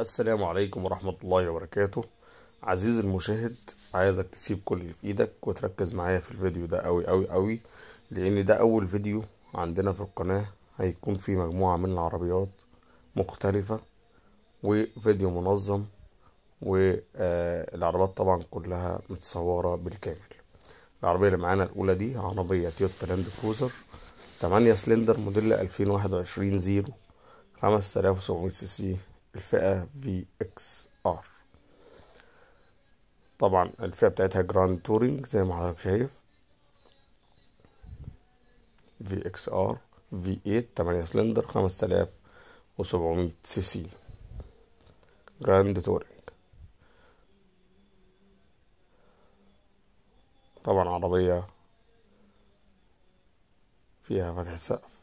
السلام عليكم ورحمة الله وبركاته عزيزي المشاهد عايزك تسيب كل اللي في ايدك وتركز معايا في الفيديو ده قوي قوي قوي لان ده اول فيديو عندنا في القناة هيكون فيه مجموعة من العربيات مختلفة وفيديو منظم والعربيات آه، طبعا كلها متصورة بالكامل العربية اللي معانا الاولى دي عربية تويوتا لاند كروزر 8 سلندر موديل 2021 زيرو 5700 سي سي الفئة في اكس ار طبعا الفئة بتاعتها جراند تورينج زي ما حضرتك شايف في اكس ار في 8 8 سلندر 5700 سي سي جراند تورينج طبعا عربية فيها فتح سقف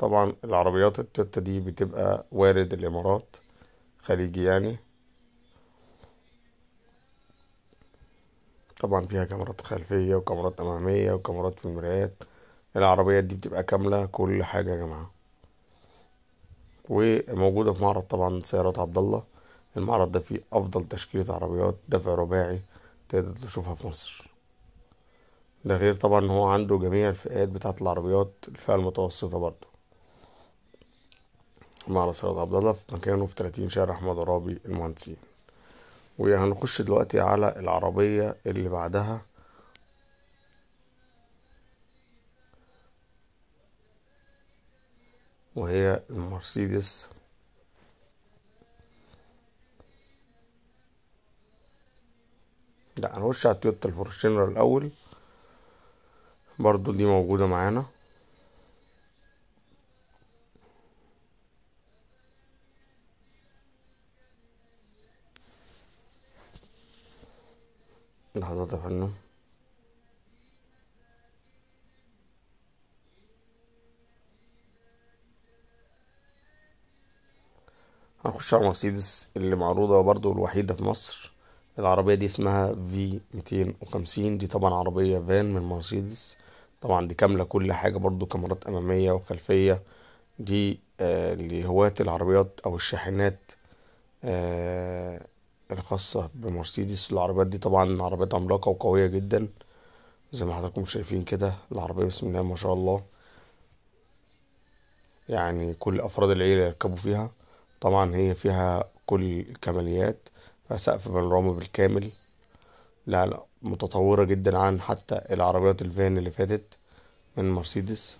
طبعا العربيات التوتة دي بتبقى وارد الامارات خليجي يعني طبعا فيها كاميرات خلفية وكاميرات أمامية وكاميرات في المرايات العربيات دي بتبقى كاملة كل حاجة يا جماعة وموجودة في معرض طبعا سيارات عبدالله المعرض ده فيه أفضل تشكيلة عربيات دفع رباعي تقدر تشوفها في مصر ده غير طبعا هو عنده جميع الفئات بتاعة العربيات الفئة المتوسطة برضه معرض سيد عبد الله في مكانه في 30 شارع احمد عرابي المهندسين وهنخش دلوقتي على العربية اللي بعدها وهي المرسيدس لا هنخش على التويوتا الفورشنر الأول برضو دي موجودة معانا لحظات يا هنخش على مرسيدس اللي معروضة برضو الوحيدة في مصر العربية دي اسمها في 250 دي طبعا عربية فان من مرسيدس طبعا دي كاملة كل حاجة برضو كاميرات أمامية وخلفية دي آه لهواة العربيات أو الشاحنات آه الخاصة بمرسيدس العربيات دي طبعا عربيات عملاقة وقوية جدا زي ما حضراتكم شايفين كده العربية بسم الله ما شاء الله يعني كل أفراد العيلة يركبوا فيها طبعا هي فيها كل الكماليات فسقف بانوراما بالكامل لا لا متطورة جدا عن حتى العربيات الفان اللي فاتت من مرسيدس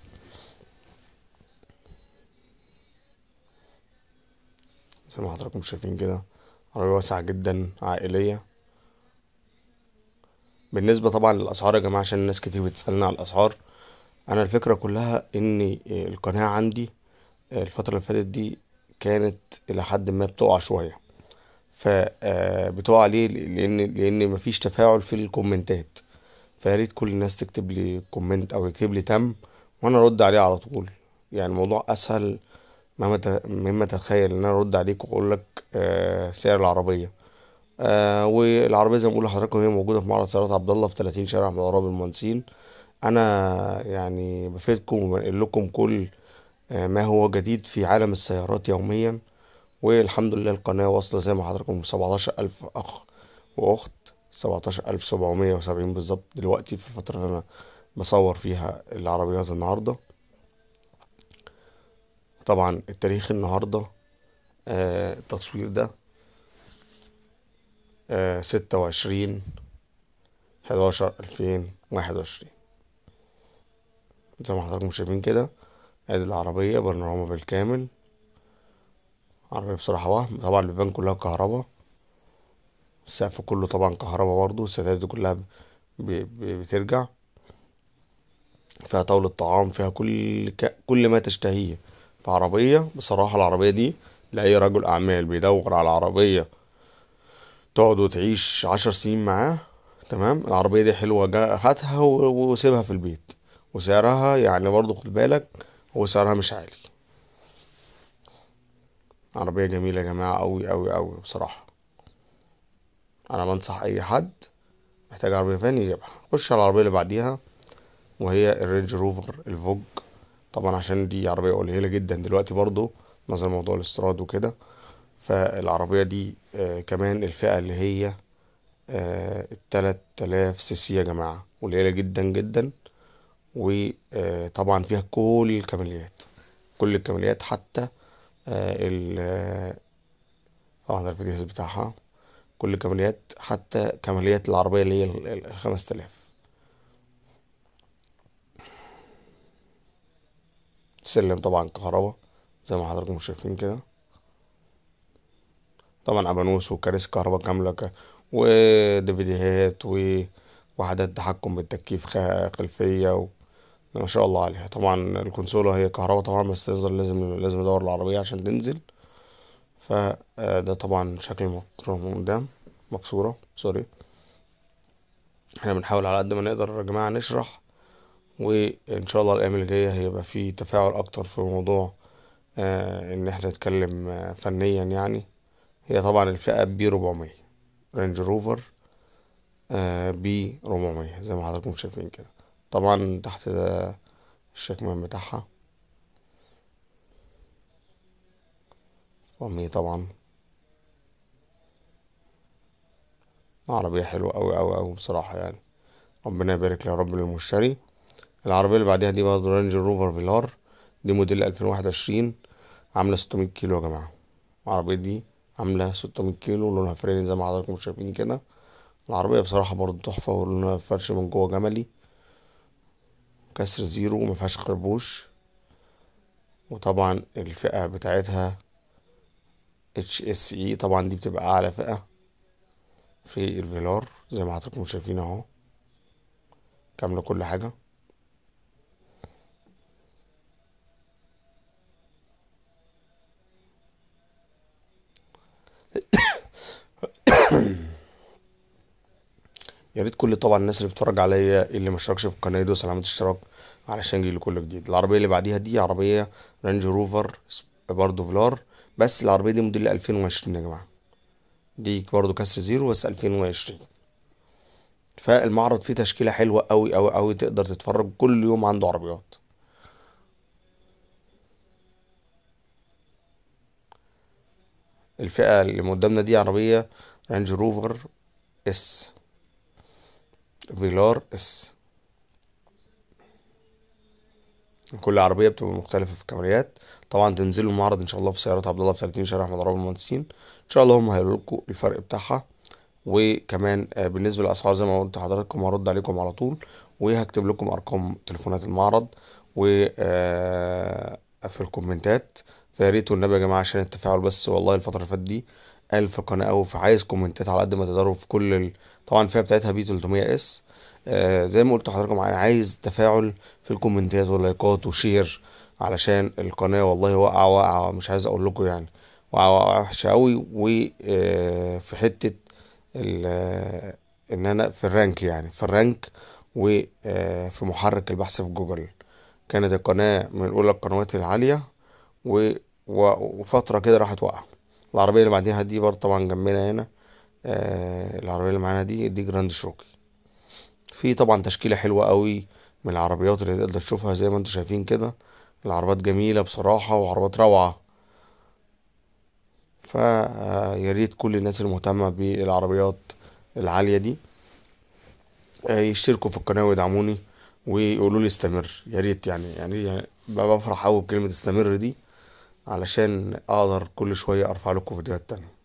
زي ما حضراتكم شايفين كده عربية واسعة جدا عائلية بالنسبة طبعا للأسعار يا جماعة عشان ناس كتير بتسألنا على الأسعار أنا الفكرة كلها إن القناة عندي الفترة اللي فاتت دي كانت إلى حد ما بتقع شوية فبتقع آه، ليه لأن لأن مفيش تفاعل في الكومنتات فياريت كل الناس تكتب لي كومنت أو يكتب لي تم وأنا أرد عليه على طول يعني الموضوع أسهل مهما مما تتخيل ان انا ارد عليك واقول لك آه، سعر العربيه آه، والعربيه زي ما بقول لحضراتكم هي موجوده في معرض سيارات عبد الله في 30 شارع من غراب المهندسين انا يعني بفيدكم وبنقل لكم كل آه، ما هو جديد في عالم السيارات يوميا والحمد لله القناة واصلة زي ما حضراتكم سبعتاشر ألف أخ وأخت سبعتاشر ألف سبعمية وسبعين بالظبط دلوقتي في الفترة اللي أنا بصور فيها العربيات النهاردة طبعا التاريخ النهاردة آه التصوير ده آه، ستة وعشرين حداشر ألفين واحد وعشرين زي ما حضراتكم شايفين كده ادي العربية برنامج بالكامل عربية بصراحة وهم طبعا البيبان كلها كهربا السقف كله طبعا كهربا برضو الستات دي كلها بترجع فيها طاولة طعام فيها كل ك... كل ما تشتهيه في عربية بصراحة العربية دي لأي رجل أعمال بيدور على عربية تقعد وتعيش عشر سنين معاه تمام العربية دي حلوة خدها وسيبها في البيت وسعرها يعني برضو خد بالك هو سعرها مش عالي عربية جميلة يا جماعة أوي أوي أوي بصراحة أنا بنصح أي حد محتاج عربية فاني يجيبها خش على العربية اللي بعديها وهي الرينج روفر الفوج طبعا عشان دي عربية قليلة جدا دلوقتي برضو نظرا لموضوع الاستيراد وكده فالعربية دي آه كمان الفئة اللي هي آه، التلات تلاف سي سي يا جماعة قليلة جدا جدا وطبعا آه، فيها كل الكماليات كل الكماليات حتى آه، ال طبعا الفتيس بتاعها كل الكماليات حتى كماليات العربية اللي هي الخمس تلاف سلم طبعا كهرباء زي ما حضراتكم شايفين كده طبعا ابانوس وكراسي كهرباء كامله ك... وديفيديهات ووحدات تحكم بالتكييف خلفيه و... ما شاء الله عليها طبعا الكونسوله هي كهرباء طبعا بس يظل لازم لازم ادور العربيه عشان تنزل فده طبعا شكل المقطره من قدام مكسوره سوري احنا بنحاول على قد ما نقدر يا جماعه نشرح وان شاء الله الايام اللي جايه هيبقى في تفاعل اكتر في موضوع آه، ان احنا نتكلم آه، فنيا يعني هي طبعا الفئه بي 400 رينج روفر آه، بي 400 زي ما حضراتكم شايفين كده طبعا تحت الشكمان بتاعها 400 طبعا عربية حلوة أوي أوي أوي بصراحة يعني ربنا يبارك يا رب للمشتري العربية اللي بعدها دي برضه رانج روفر فيلار دي موديل ألفين وواحد وعشرين عاملة ستمية كيلو يا جماعة العربية دي عاملة ستمية كيلو لونها فريني زي ما حضراتكم شايفين كده العربية بصراحة برضه تحفة ولونها فرش من جوه جملي كسر زيرو مفيهاش خربوش وطبعا الفئة بتاعتها اتش اس اي طبعا دي بتبقى أعلى فئة في الفيلار زي ما حضراتكم شايفين اهو كاملة كل حاجة يا ريت كل طبعا الناس اللي بتتفرج عليا اللي ما اشتركش في القناه يدوس علامه اشتراك علشان يجي كل جديد العربيه اللي بعديها دي عربيه رانج روفر برضه فلار بس العربيه دي موديل 2020 يا جماعه دي برضه كسر زيرو بس 2020 فالمعرض فيه تشكيله حلوه قوي قوي قوي تقدر تتفرج كل يوم عنده عربيات الفئه اللي قدامنا دي عربيه رانج روفر اس فيلار اس كل عربية بتبقى مختلفة في الكماليات طبعا تنزلوا المعرض ان شاء الله في سيارات عبد الله في 30 شارع احمد رابع المهندسين ان شاء الله هم هيقولوا لكم الفرق بتاعها وكمان آه، بالنسبه للاسعار زي ما قلت لحضراتكم هرد عليكم على طول وهكتب لكم ارقام تليفونات المعرض و آه، في الكومنتات فيا ريت والنبي يا جماعه عشان التفاعل بس والله الفتره اللي فاتت دي ألف قناة أوي فعايز كومنتات على قد ما تقدروا في كل ال... طبعا الفئة بتاعتها بي 300 اس آه زي ما قلت لحضراتكم أنا عايز تفاعل في الكومنتات واللايكات وشير علشان القناة والله واقعة واقعة مش عايز أقول لكم يعني واقعة واقعة وحشة أوي وفي آه، حتة ال... آه، إن أنا في الرانك يعني في الرانك وفي آه، محرك البحث في جوجل كانت القناة من أولى القنوات العالية وفترة كده راحت واقعة العربية اللي بعديها دي برضه طبعا جنبنا هنا آه العربية اللي معانا دي دي جراند شروكي في طبعا تشكيلة حلوة قوي من العربيات اللي تقدر تشوفها زي ما انتوا شايفين كده العربات جميلة بصراحة وعربات روعة آه، ريت كل الناس المهتمة بالعربيات العالية دي آه، يشتركوا في القناة ويدعموني ويقولوا لي استمر يا ريت يعني يعني بفرح قوي بكلمة استمر دي علشان اقدر كل شويه ارفع لكم فيديوهات تانية